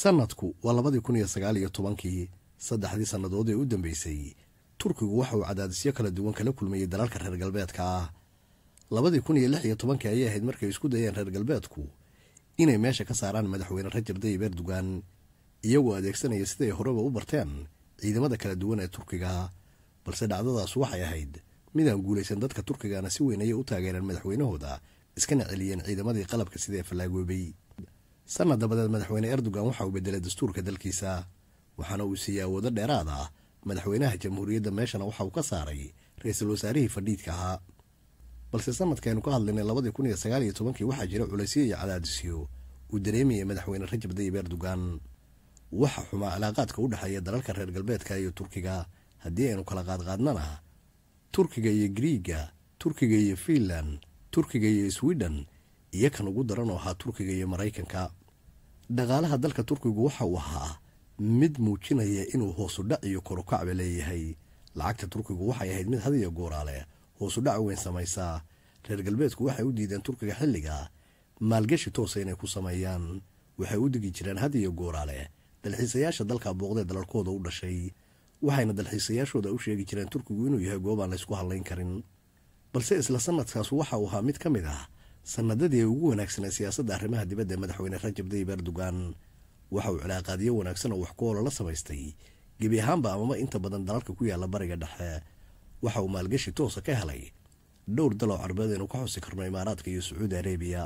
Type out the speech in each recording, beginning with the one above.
sanadku waa labadii kun iyo sagaal iyo tobankii saddexdii sannadood ee u dambeysay turkigu waxa uu cadaadisyo kala duwan kala kulmayey dalalka reer galbeedka ah labadii kun iyo lix iyo tobankii ayay ahayd markay isku dayeen reer galbeedku inay meesha ka saaraan madaxweyne rajab dayib erdogan iyagoo adeegsanaya siday horeba u barteen ciidamada kala duwan ee turkiga balse dhacdadaas waxay ahayd mid aan guulaysan dadka turkigana si weyn ayay u taageereen madaxweynahooda iskana celiyeen ciidamadii qalabka sidee fallaagoobay sanad dabadeed madaxweyne erdogan waxa uu bedelay dastuurka dalkiisa waxaana uu siiyaa wado dheeraad ah madaxweynaha jamhuuriyadda meeshana waxa uu ka saaray ra-iisul wasaarihii fadhiidka ahaa balse sanadkaaynu ka hadlaynay labadii kun iyo sagaal iyo tobankii waxaa jira culaysyo iyo cadaadisyo uu dareemayay madaxweyne rajab dayib erdogan waxa xumaa calaaqaadka u dhexeeya dalalka reer galbeedka iyo turkiga haddii aynu kala qaadqaadnana turkiga iyo griiga turkiga iyo fiinland turkiga iyo swiden iyo kan ugu daran oo ahaa turkiga iyo maraykanka dhaqaalaha dalka turkigu waxa uu ahaa mid muujinaya inuu hoosudhac iyo korukacba leeyahay lacagta turkigu waxay ahayd mid had iyo guuraale hoosudhac weyn samaysaa reer galbeedku waxay u diideen turkiga xilliga maalgeshi toosa inay ku sameeyaan waxay u digi jireen had iyo guuraale dalxiisayaasha dalka booqdee dalalkooda u dhashay waxayna dalxiisayaashooda u sheegi jireen turkigu inuu yahay goobaan laysku hadlayn karin balse isla sanadkaas waxa uu ahaa mid ka mid ah sanadadii ugu wanaagsanee siyaasadda arrimaha dibadda madaxweyne rajab dayib erdogan waxa uu cilaaqaadiyo wanaagsan oo wax la samaystay gebi ahaanba amaba inta badan dalalka ku yaalla bariga dhexe waxa uu maalgashi toosa ka helay dhowr dal oo carbeed aynu ka xusi karno imaaraadka iyo sacuudi arabiya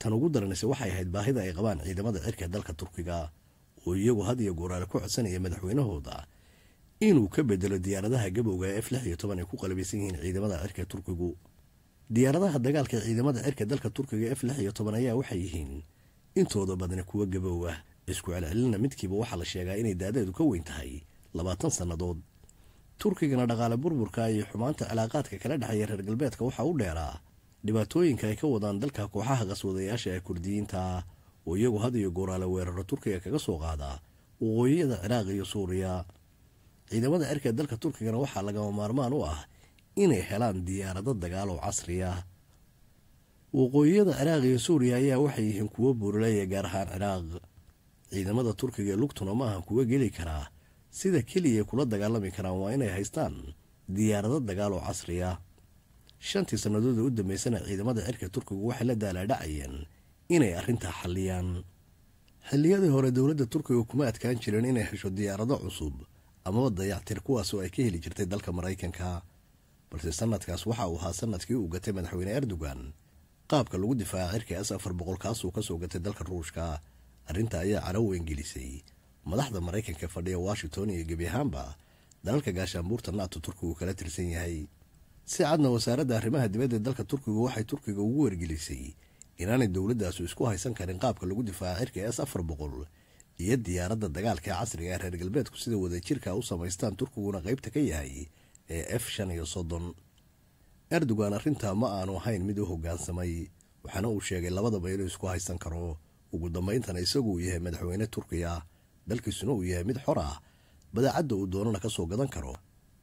tan ugu daranaysa waxay ahayd baahida ay qabaan ciidamada cirka dalka turkiga oo iyagu had iyo gooraale ku codsanaya madaxweynahooda inuu ka bedelo diyaaradaha gabowga ee f lix iyo toban ay ku qalabaysan yihiin ciidamada cirka turkigu diyaaradaha dagaalka ciidamada cirka dalka turkiga f lix iyo toban ayaa waxay yihiin intooda badani kuwo gabow ah isku celcelinna midkiiba waxaa la sheegaa inay daadeedu ka weyn tahay labaatan sannadood turkigana dhaqaale burburka iyo xumaanta cilaaqaadka kala dhexeeya reer galbeedka waxaa u dheeraa dhibaatooyinka ay ka wadaan dalka kooxaha qaswadayaasha ee kurdiyiinta oo iyagu had iyo gooraale weeraro turkiga kaga soo qaada waqooyiyada ciraaq iyo suuriya ciidamada cirka dalka turkigana waxaa lagama maarmaan u ah inay helaan diyaarado dagaal oo casri ah waqooyiyada ciraaq iyo suuriya ayaa waxay yihiin kuwo buuraleeya ah, gaar ahaan ciraaq ciidamada turkiga ee lugtuna ma aha kuwa geli karaa sida keliyaay kula dagaalami karaan waa inay haystaan diyaarado dagaal oo casri ah shantii sannadooda u dambeysana ciidamada cirka turkigu waxay la daalaadhacayeen inay arrintaa xalliyaan xilliyadii hore dowladda turkiga kuma adkaan jirin inay hesho diyaarado cusub amaba dayactir kuwaas oo ay ka heli jirtay dalka maraykanka balse sanadkaas waxa uu ahaa sanadkii uu gatay madaxweyne erdogan qaabka lagu difaaca cirka s afar boqol kaasuu kasoo gatay dalka ruushka arrinta ayaa caloweyn gelisay madaxda maraykanka fadhiya washington iyo gebi ahaanba dalalka gaashaanbuurta naato turkigu kala tirsan yahay si cadna wasaaradda arrimaha dibadda dalka turkigu waxay turkiga ugu wargelisay inaanay dowladdaasu isku haysan karin qaabka lagu difaaca cirka s afar boqol iyo diyaaradda dagaalka casriga ah ee reer galbeedku sida wada u samaystaan turkiguna qaybta ka yahay ee f shan iyo soddon erdogan arrintaa ma aanu ahayn mid u hoggaansamay waxaana uu sheegay labadaba inuu isku haysan karo ugu dambayntana isagu uu yahay madaxweyne turkiya dalkiisuna uu yahay mid xor ah badaacadda uu doonana ka soo gadan karo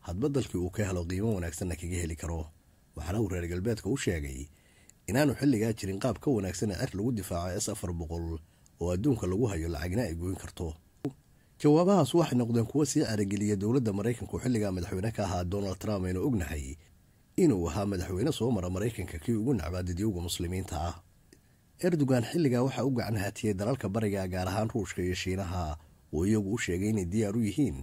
hadba dalkii uu ka helo qiimo wanaagsanna kaga heli karo waxaana uu reer galbeedka u sheegay inaanu xilligaa jirin qaab ka wanaagsan ee ar lagu difaaco s afar boqol oo adduunka lagu hayo lacagna ay goyn karto jawaabahaas waxay noqdeen kuwo sii arageliya dowladda maraykanku xilliga madaxweyne ka ahaa donald trump aynu ognahay inuu ahaa madaxweyne soo mara maraykanka kii ugu nacbaa didyowga muslimiinta ah erdogan xilligaa waxaa u gacan haatiyay dalalka bariga gaar ahaan ruushka iyo shiinaha oo iyagu u sheegay inay diyaar u yihiin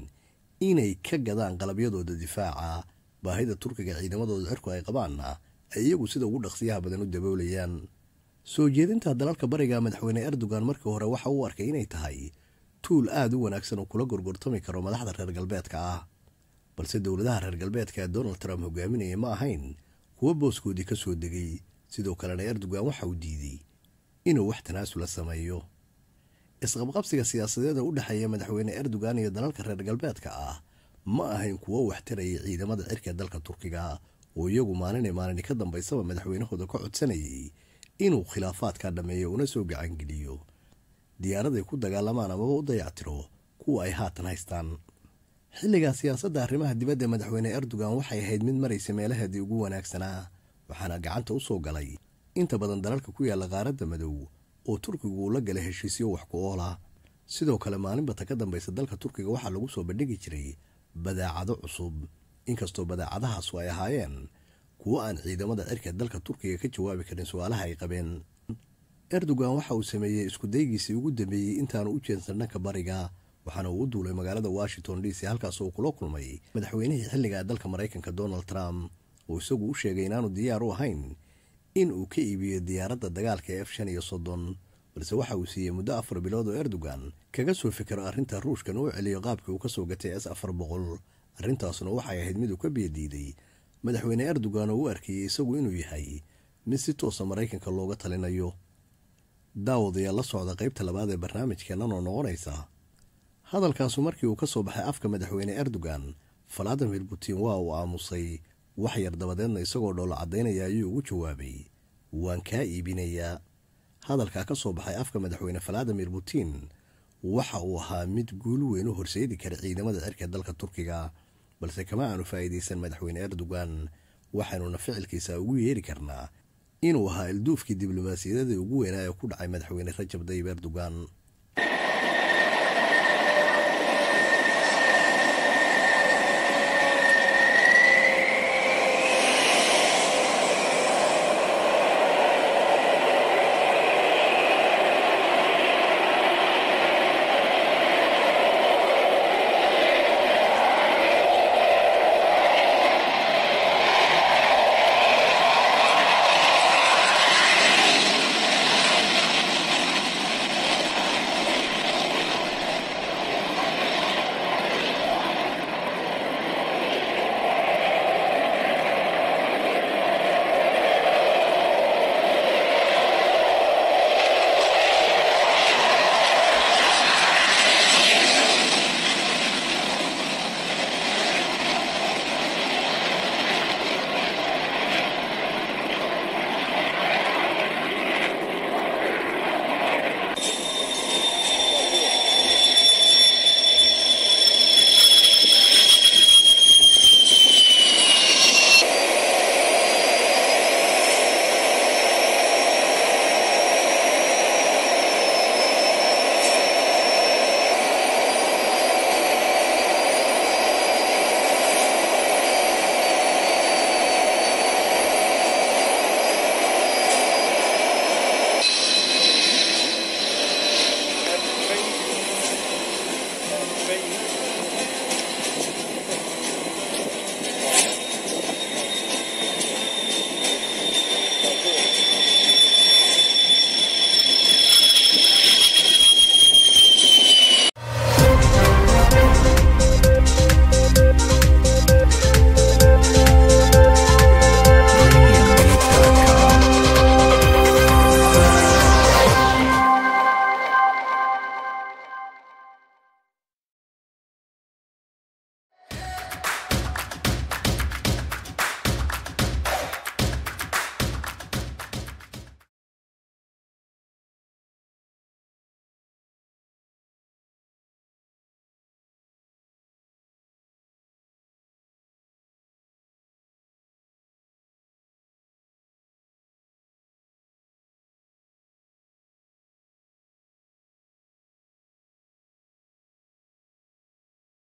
inay ka gadaan qalabyadooda difaaca baahida turkiga ciidamadooda cirku ay qabaanna ay iyagu sida ugu dhaqsiyaha badan u daboolayaan soo jeedinta dalalka bariga madaxweyne erdogan markii hore waxa uu arkay inay tahay tuul aada u wanaagsan oo kula gorgortami karo madaxda reer galbeedka ah balse dowladaha reer galbeedka ee donald trump hogaaminaya ma ahayn kuwo booskoodii ka soo degay sidoo kalena erdogan waxa uu diiday inuu wax tanaasula sameeyo isqabqabsiga siyaasadeeda u dhexeeya madaxweyne erdogan iyo dalalka reer galbeedka ah ma ahayn kuwo waxtaraya ciidamada cirka dalka turkiga oo iyagu maalinay maalini ka dambaysaba madaxweynahooda ka codsanayay inuu khilaafaadka dhammeeyo una soo gacangeliyo diyaaraday ku dagaalamaan amaba u dayactiro kuwa ay haatan haystaan xilligaa siyaasadda arrimaha dibadda madaxweyne erdogan waxay ahayd mid maraysa meelaheedii ugu wanaagsanaa waxaana gacanta u soo galay inta badan dalalka ku yaalla qaaradda madow oo turkigu uu la gala heshiisyo wax ku oola ah. sidoo kale maalinbata ka dambaysa dalka turkiga waxaa lagu soo bandhigi jiray badaacado cusub inkastoo badaacadahaasu ay ahaayeen kuwo aan ciidamada cirka dalka turkiga ka jawaabi karin su-aalaha ay qabeen erdogan waxa uu sameeyey iskudaygiisii ugu dambeeyey intaanu u jeensan dhanka bariga waxaana uu u duulay magaalada washington d c halkaasoo uu kula kulmay madaxweynihii xilliga dalka maraykanka donald trump oo isagu u sheegay inaanu diyaar u ahayn in uu ka iibiyo diyaaradda dagaalka ee f shan iyo soddon balse waxa uu siiyey muddo afar bilood oo erdogan kaga soo fikiro arrinta ruushkan uu celiyo qaabkii uu ka soo gatay s afar boqol arrintaasna waxay ahayd mid uu ka biyadiiday madaxweyne erdogan oo u arkayey isagu inuu yahay mid si toosa maraykanka looga talinayo daawad ayaa la socda qaybta labaad ee barnaamijkeennan oo noqonaysa hadalkaasu markii uu ka soo baxay afka madaxweyne erdogan faladimir putin waa uu aamusay wax yar dabadeedna isagoo dhoolo caddaynaya ayuu ugu jawaabay waan kaa iibinayaa hadalkaa ka soo baxay afka madaxweyne faladimir putin waxa uu ahaa mid guul weyn u horseedi kara ciidamada cirka dalka turkiga balse kama aanu faa'iidaysan madaxweyne erdogan waxaanuna ficilkiisa ugu yeeri karnaa inuu ahaa ilduufkii diblomaasiyadadii ugu weynaa ee ku dhacay madaxweyne rajab tayyib erdogan